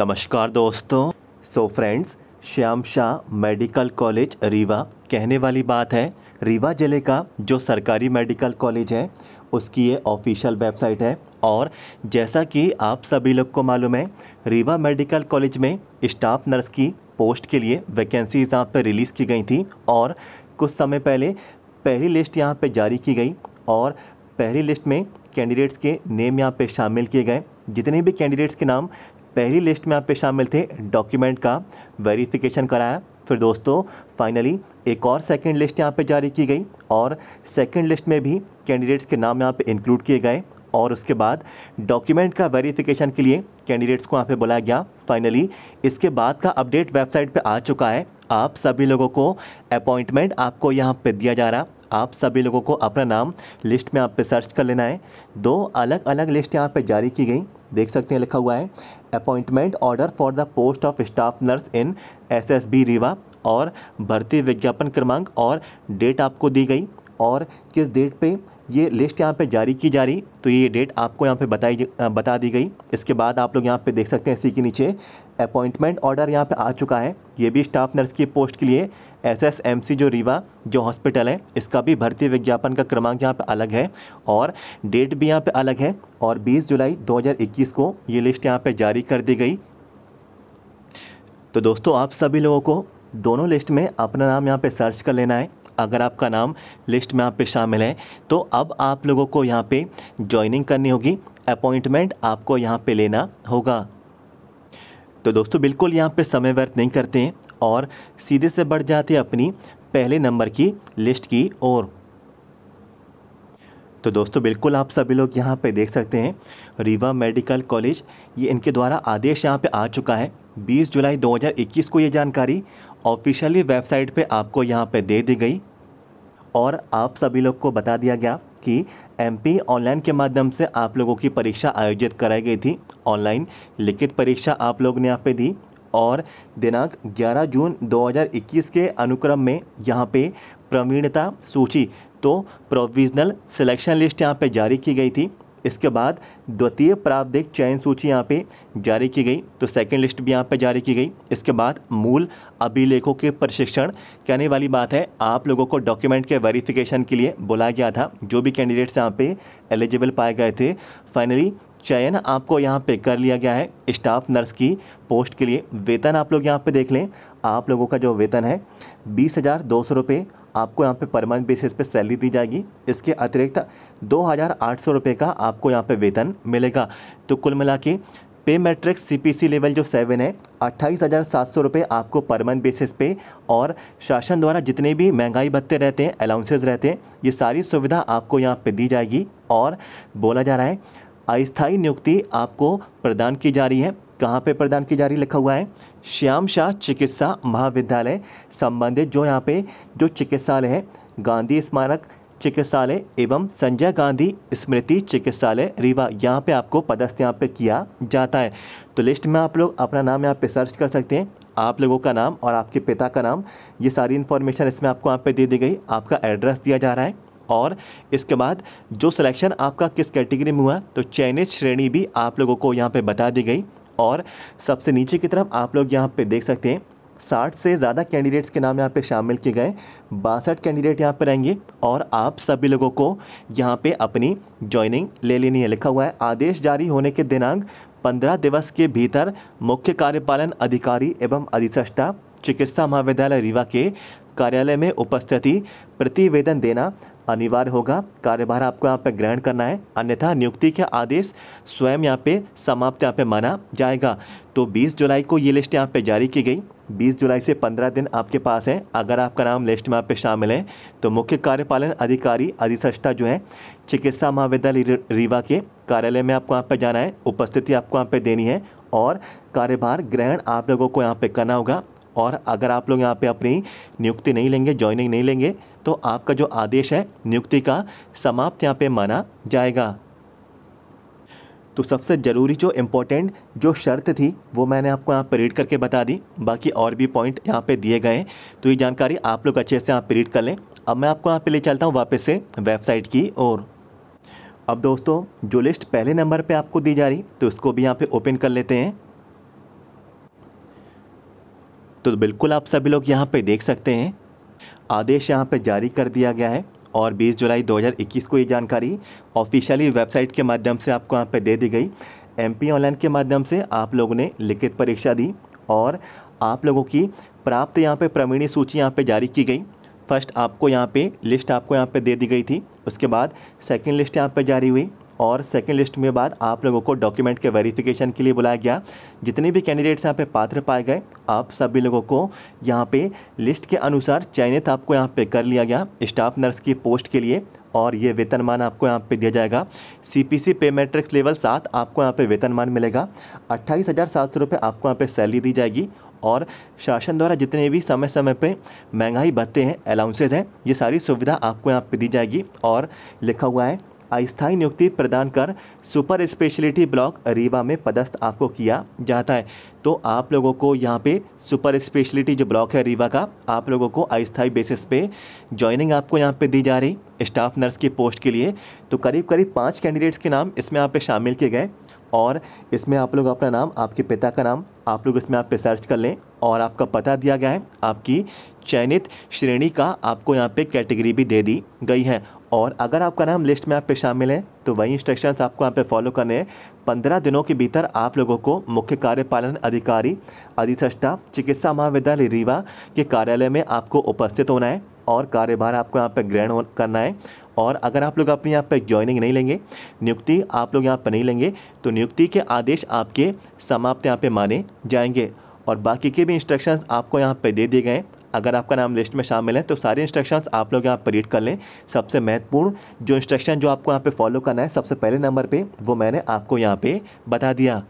नमस्कार दोस्तों so friends Shyam Shah medical college Rewa कहने वाली बात है रीवा ज़िले का जो सरकारी मेडिकल कॉलेज है उसकी ये ऑफिशियल वेबसाइट है और जैसा कि आप सभी लोग को मालूम है रीवा मेडिकल कॉलेज में स्टाफ नर्स की पोस्ट के लिए वैकेंसीज यहाँ पर रिलीज़ की गई थी और कुछ समय पहले पहली लिस्ट यहाँ पर जारी की गई और पहली लिस्ट में कैंडिडेट्स के नेम यहाँ पे शामिल किए गए जितने भी कैंडिडेट्स के नाम पहली लिस्ट में आप पे शामिल थे डॉक्यूमेंट का वेरिफिकेशन कराया फिर दोस्तों फाइनली एक और सेकंड लिस्ट यहाँ पे जारी की गई और सेकंड लिस्ट में भी कैंडिडेट्स के नाम यहाँ पे इंक्लूड किए गए और उसके बाद डॉक्यूमेंट का वेरिफिकेशन के लिए कैंडिडेट्स को यहाँ पे बुलाया गया फाइनली इसके बाद का अपडेट वेबसाइट पे आ चुका है आप सभी लोगों को अपॉइंटमेंट आपको यहाँ पे दिया जा रहा आप सभी लोगों को अपना नाम लिस्ट में आप पे सर्च कर लेना है दो अलग अलग लिस्ट यहाँ पे जारी की गई देख सकते हैं लिखा हुआ है appointment order for the post of staff nurse in SSB Rewa और भर्ती विज्ञापन क्रमांक और डेट आपको दी गई और किस डेट पे ये लिस्ट यहाँ पे जारी की जा रही तो ये डेट आपको यहाँ पे बताई बता दी गई इसके बाद आप लोग यहाँ पे देख सकते हैं इसी के नीचे अपॉइंटमेंट ऑर्डर यहाँ पे आ चुका है ये भी स्टाफ नर्स की पोस्ट के लिए एस एस एम सी जो रीवा जो हॉस्पिटल है इसका भी भर्ती विज्ञापन का क्रमांक यहाँ पे अलग है और डेट भी यहाँ पर अलग है और बीस जुलाई दो को ये लिस्ट यहाँ पर जारी कर दी गई तो दोस्तों आप सभी लोगों को दोनों लिस्ट में अपना नाम यहाँ पे सर्च कर लेना है अगर आपका नाम लिस्ट में यहाँ पे शामिल है तो अब आप लोगों को यहाँ पे ज्वाइनिंग करनी होगी अपॉइंटमेंट आपको यहाँ पे लेना होगा तो दोस्तों बिल्कुल यहाँ पे समय व्यर्थ नहीं करते हैं और सीधे से बढ़ जाते हैं अपनी पहले नंबर की लिस्ट की ओर तो दोस्तों बिल्कुल आप सभी लोग यहाँ पे देख सकते हैं रीवा मेडिकल कॉलेज ये इनके द्वारा आदेश यहाँ पे आ चुका है 20 जुलाई 2021 को ये जानकारी ऑफिशियली वेबसाइट पे आपको यहाँ पे दे दी गई और आप सभी लोग को बता दिया गया कि एमपी ऑनलाइन के माध्यम से आप लोगों की परीक्षा आयोजित कराई गई थी ऑनलाइन लिखित परीक्षा आप लोग ने यहाँ पे दी और दिनांक 11 जून 2021 के अनुक्रम में यहाँ पे प्रवीणता सूची तो प्रोविजनल सिलेक्शन लिस्ट यहाँ पे जारी की गई थी इसके बाद द्वितीय प्रावधिक चयन सूची यहाँ पे जारी की गई तो सेकंड लिस्ट भी यहाँ पे जारी की गई इसके बाद मूल अभिलेखों के प्रशिक्षण कहने वाली बात है आप लोगों को डॉक्यूमेंट के वेरिफिकेशन के लिए बुलाया गया था जो भी कैंडिडेट्स यहाँ पे एलिजिबल पाए गए थे फाइनली चयन आपको यहाँ पे कर लिया गया है स्टाफ नर्स की पोस्ट के लिए वेतन आप लोग यहाँ पे देख लें आप लोगों का जो वेतन है बीस हज़ार दो सौ रुपये आपको यहाँ पे पर मंथ बेसिस पे सैलरी दी जाएगी इसके अतिरिक्त दो हज़ार आठ सौ रुपये का आपको यहाँ पे वेतन मिलेगा तो कुल मिला के पे मैट्रिक्स सीपीसी लेवल जो सेवन है अट्ठाईस हज़ार सात सौ रुपये आपको पर मंथ बेसिस पे और शासन द्वारा जितने भी महंगाई भत्ते रहते हैं अलाउंसेज रहते हैं ये सारी सुविधा आपको यहाँ पे दी जाएगी और बोला जा रहा है अस्थायी नियुक्ति आपको प्रदान की जा रही है कहाँ पे प्रदान की जा रही लिखा हुआ है श्याम शाह चिकित्सा महाविद्यालय संबंधित जो यहाँ पे जो चिकित्सालय है गांधी स्मारक चिकित्सालय एवं संजय गांधी स्मृति चिकित्सालय रीवा यहाँ पे आपको पदस्थ यहाँ पे किया जाता है तो लिस्ट में आप लोग अपना नाम यहाँ पे सर्च कर सकते हैं आप लोगों का नाम और आपके पिता का नाम ये सारी इन्फॉर्मेशन इसमें आपको यहाँ पे दे दी गई आपका एड्रेस दिया जा रहा है और इसके बाद जो सिलेक्शन आपका किस कैटेगरी में हुआ तो चयनित श्रेणी भी आप लोगों को यहाँ पर बता दी गई और सबसे नीचे की तरफ आप लोग यहाँ पर देख सकते हैं साठ से ज़्यादा कैंडिडेट्स के नाम यहाँ पे शामिल किए गए बासठ कैंडिडेट यहाँ पे रहेंगे और आप सभी लोगों को यहाँ पे अपनी ज्वाइनिंग ले लेनी है लिखा हुआ है आदेश जारी होने के दिनांक पंद्रह दिवस के भीतर मुख्य कार्यपालन अधिकारी एवं अधिष्ठता चिकित्सा महाविद्यालय रीवा के कार्यालय में उपस्थिति प्रतिवेदन देना अनिवार्य होगा कार्यभार आपको यहाँ पे ग्रहण करना है अन्यथा नियुक्ति के आदेश स्वयं यहाँ पे समाप्त यहाँ पे माना जाएगा तो 20 जुलाई को ये लिस्ट यहाँ पे जारी की गई 20 जुलाई से 15 दिन आपके पास है अगर आपका नाम लिस्ट में यहाँ पे शामिल है तो मुख्य कार्यपालन अधिकारी अधिसष्टा जो है चिकित्सा महाविद्यालय रीवा के कार्यालय में आपको यहाँ पर जाना है उपस्थिति आपको यहाँ पर देनी है और कार्यभार ग्रहण आप लोगों को यहाँ पर करना होगा और अगर आप लोग यहाँ पे अपनी नियुक्ति नहीं लेंगे ज्वाइनिंग नहीं लेंगे तो आपका जो आदेश है नियुक्ति का समाप्त यहाँ पे माना जाएगा तो सबसे ज़रूरी जो इम्पोर्टेंट जो शर्त थी वो मैंने आपको यहाँ पर रीड करके बता दी बाकी और भी पॉइंट यहाँ पे दिए गए तो ये जानकारी आप लोग अच्छे से यहाँ पर रीड कर लें अब मैं आपको यहाँ पे ले चलता हूँ वापस से वेबसाइट की ओर अब दोस्तों जो लिस्ट पहले नंबर पे आपको दी जा रही तो इसको भी यहाँ पर ओपन कर लेते हैं तो बिल्कुल आप सभी लोग यहाँ पे देख सकते हैं आदेश यहाँ पर जारी कर दिया गया है और 20 जुलाई 2021 को ये जानकारी ऑफिशियली वेबसाइट के माध्यम से आपको यहाँ पर दे दी गई एम ऑनलाइन के माध्यम से आप लोगों ने लिखित परीक्षा दी और आप लोगों की प्राप्त यहाँ पे प्रवीणी सूची यहाँ पे जारी की गई फर्स्ट आपको यहाँ पे लिस्ट आपको यहाँ पे दे दी गई थी उसके बाद सेकंड लिस्ट यहाँ पे जारी हुई और सेकेंड लिस्ट में बाद आप लोगों को डॉक्यूमेंट के वेरिफिकेशन के लिए बुलाया गया जितने भी कैंडिडेट्स यहाँ पे पात्र पाए गए आप सभी लोगों को यहाँ पे लिस्ट के अनुसार चयनित आपको यहाँ पे कर लिया गया स्टाफ नर्स की पोस्ट के लिए और ये वेतनमान आपको यहाँ पे दिया जाएगा C P pay matrix level सात आपको यहाँ पे वेतनमान मिलेगा अट्ठाईस हज़ार सात सौ रुपये आपको यहाँ पे सैलरी दी जाएगी और शासन द्वारा जितने भी समय समय पे महंगाई भत्ते हैं अलाउंसेज हैं ये सारी सुविधा आपको यहाँ पे दी जाएगी और लिखा हुआ है अस्थायी नियुक्ति प्रदान कर सुपर स्पेशलिटी ब्लॉक रीवा में पदस्थ आपको किया जाता है तो आप लोगों को यहाँ पे सुपर स्पेशलिटी जो ब्लॉक है रीवा का आप लोगों को अस्थायी बेसिस पे ज्वाइनिंग आपको यहाँ पे दी जा रही स्टाफ नर्स की पोस्ट के लिए तो करीब करीब पाँच कैंडिडेट्स के नाम इसमें आप शामिल किए गए और इसमें आप लोग अपना नाम आपके पिता का नाम आप लोग इसमें आप पे सर्च कर लें और आपका पता दिया गया है आपकी चयनित श्रेणी का आपको यहाँ पे कैटेगरी भी दे दी गई है और अगर आपका नाम लिस्ट में आप पे शामिल है तो वही इंस्ट्रक्शंस आपको यहाँ पे फॉलो करने हैं पंद्रह दिनों के भीतर आप लोगों को मुख्य कार्यपालन अधिकारी अधिष्ठा चिकित्सा महाविद्यालय रीवा के कार्यालय में आपको उपस्थित होना है और कार्यभार आपको यहाँ पर ग्रहण करना है और अगर आप लोग अपने यहाँ पर ज्वाइनिंग नहीं लेंगे नियुक्ति आप लोग यहाँ पर नहीं लेंगे तो नियुक्ति के आदेश आपके समाप्त यहाँ पर माने जाएंगे और बाकी के भी इंस्ट्रक्शंस आपको यहाँ पे दे दिए गए अगर आपका नाम लिस्ट में शामिल है तो सारे इंस्ट्रक्शंस आप लोग यहाँ पर रीड कर लें सबसे महत्वपूर्ण जो इंस्ट्रक्शन जो आपको यहाँ पे फॉलो करना है सबसे पहले नंबर पे वो मैंने आपको यहाँ पे बता दिया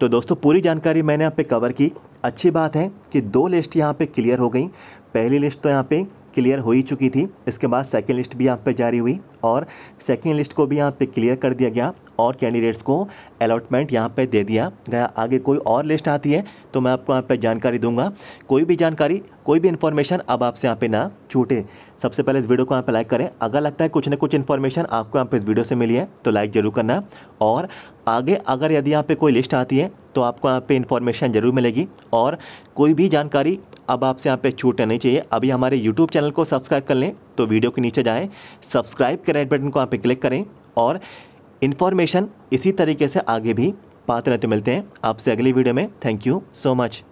तो दोस्तों पूरी जानकारी मैंने यहाँ पे कवर की अच्छी बात है कि दो लिस्ट यहाँ पे क्लियर हो गई पहली लिस्ट तो यहाँ पे क्लियर हो ही चुकी थी इसके बाद सेकेंड लिस्ट भी यहाँ पर जारी हुई और सेकेंड लिस्ट को भी यहाँ पर क्लियर कर दिया गया और कैंडिडेट्स को अलॉटमेंट यहाँ पर दे दिया गया आगे कोई और लिस्ट आती है तो मैं आपको यहाँ पर जानकारी दूंगा कोई भी जानकारी कोई भी इन्फॉर्मेशन अब आपसे यहाँ पे ना छूटे सबसे पहले इस वीडियो को यहाँ पे लाइक करें अगर लगता है कुछ ना कुछ इन्फॉर्मेशन आपको यहाँ पे इस वीडियो से मिली है तो लाइक ज़रूर करना और आगे अगर यदि यहाँ पे कोई लिस्ट आती है तो आपको यहाँ पे इन्फॉर्मेशन ज़रूर मिलेगी और कोई भी जानकारी अब आपसे यहाँ पे छूट नहीं चाहिए अभी हमारे यूट्यूब चैनल को सब्सक्राइब कर लें तो वीडियो के नीचे जाएँ सब्सक्राइब के रेड बटन को यहाँ पे क्लिक करें और इन्फॉर्मेशन इसी तरीके से आगे भी पाते रहते मिलते हैं आपसे अगली वीडियो में थैंक यू सो मच